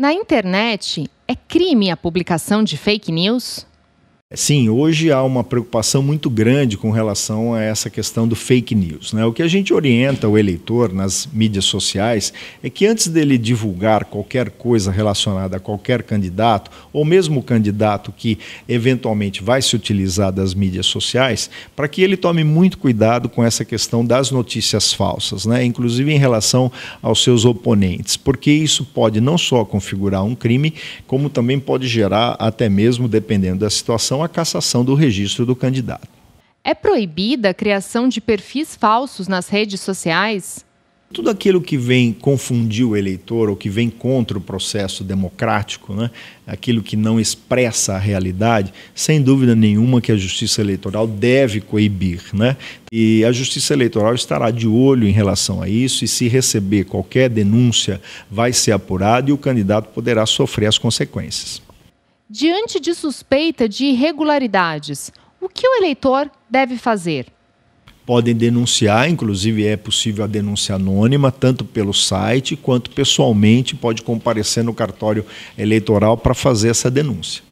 Na internet, é crime a publicação de fake news? Sim, hoje há uma preocupação muito grande com relação a essa questão do fake news. Né? O que a gente orienta o eleitor nas mídias sociais é que antes dele divulgar qualquer coisa relacionada a qualquer candidato, ou mesmo o candidato que eventualmente vai se utilizar das mídias sociais, para que ele tome muito cuidado com essa questão das notícias falsas, né? inclusive em relação aos seus oponentes, porque isso pode não só configurar um crime, como também pode gerar, até mesmo dependendo da situação, a cassação do registro do candidato. É proibida a criação de perfis falsos nas redes sociais? Tudo aquilo que vem confundir o eleitor ou que vem contra o processo democrático, né? aquilo que não expressa a realidade, sem dúvida nenhuma que a justiça eleitoral deve coibir. Né? E a justiça eleitoral estará de olho em relação a isso, e se receber qualquer denúncia, vai ser apurada e o candidato poderá sofrer as consequências. Diante de suspeita de irregularidades, o que o eleitor deve fazer? Podem denunciar, inclusive é possível a denúncia anônima, tanto pelo site quanto pessoalmente, pode comparecer no cartório eleitoral para fazer essa denúncia.